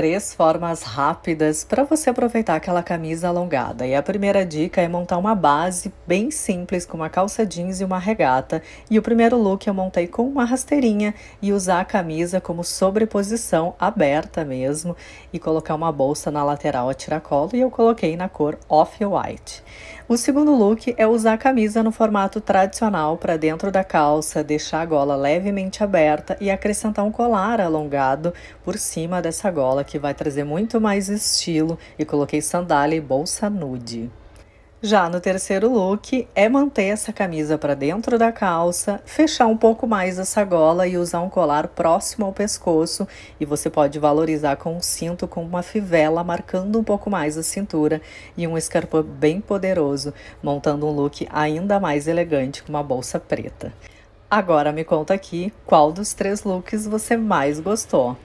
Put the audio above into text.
três formas rápidas para você aproveitar aquela camisa alongada. E a primeira dica é montar uma base bem simples com uma calça jeans e uma regata. E o primeiro look eu montei com uma rasteirinha e usar a camisa como sobreposição aberta mesmo e colocar uma bolsa na lateral a tiracolo e eu coloquei na cor off-white. O segundo look é usar a camisa no formato tradicional para dentro da calça, deixar a gola levemente aberta e acrescentar um colar alongado por cima dessa gola que vai trazer muito mais estilo e coloquei sandália e bolsa nude. Já no terceiro look, é manter essa camisa para dentro da calça, fechar um pouco mais essa gola e usar um colar próximo ao pescoço. E você pode valorizar com um cinto com uma fivela, marcando um pouco mais a cintura e um escarpão bem poderoso, montando um look ainda mais elegante com uma bolsa preta. Agora me conta aqui qual dos três looks você mais gostou.